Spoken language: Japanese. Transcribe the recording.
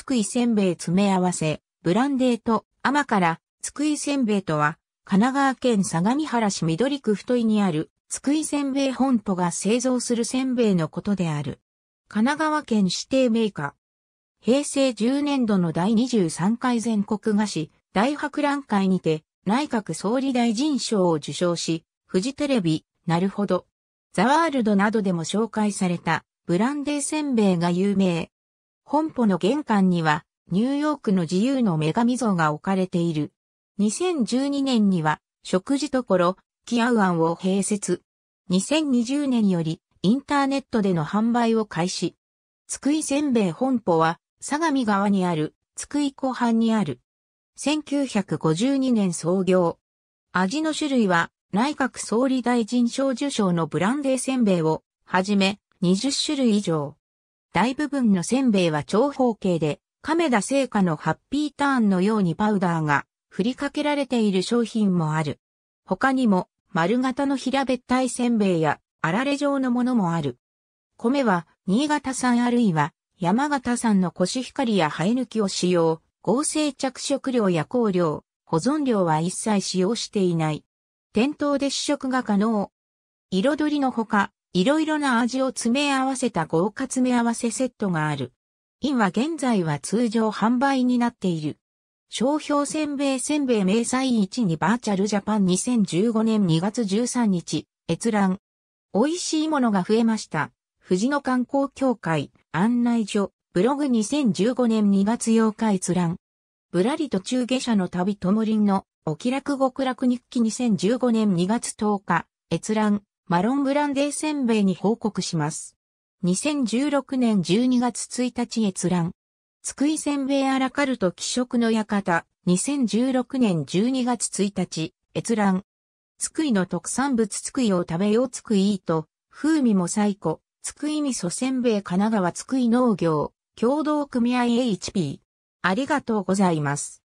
つくいせんべい詰め合わせ、ブランデーと、甘から、つくいせんべいとは、神奈川県相模原市緑区太井にある、つくいせんべい本舗が製造するせんべいのことである。神奈川県指定メーカー。平成10年度の第23回全国菓子大博覧会にて内閣総理大臣賞を受賞し、フジテレビ、なるほど、ザワールドなどでも紹介されたブランデーせんべいが有名。本舗の玄関には、ニューヨークの自由の女神像が置かれている。2012年には、食事処、キアウアンを併設。2020年より、インターネットでの販売を開始。津久井せんべい本舗は、相模川にある、津久井湖畔にある。1952年創業。味の種類は、内閣総理大臣賞受賞のブランデーせんべいを、はじめ、20種類以上。大部分のせんべいは長方形で、亀田製菓のハッピーターンのようにパウダーが振りかけられている商品もある。他にも丸型の平べったいせんべいやあられ状のものもある。米は新潟産あるいは山形産のコシヒカリや生え抜きを使用、合成着色料や香料、保存料は一切使用していない。店頭で試食が可能。彩りのほか、いろいろな味を詰め合わせた豪華詰め合わせセットがある。イは現在は通常販売になっている。商標せんべいせんべい明細1にバーチャルジャパン2015年2月13日、閲覧。美味しいものが増えました。富士野観光協会案内所ブログ2015年2月8日閲覧。ぶらりと中下車の旅ともりんのお気楽極楽日記2015年2月10日閲覧。マロンブランデーせんべいに報告します。2016年12月1日閲覧。津久井せんべいアラカルト気色の館。2016年12月1日閲覧。津久井の特産物津久井を食べよう津久井と、風味も最古。津久井味噌せんべい神奈川津久井農業。共同組合 HP。ありがとうございます。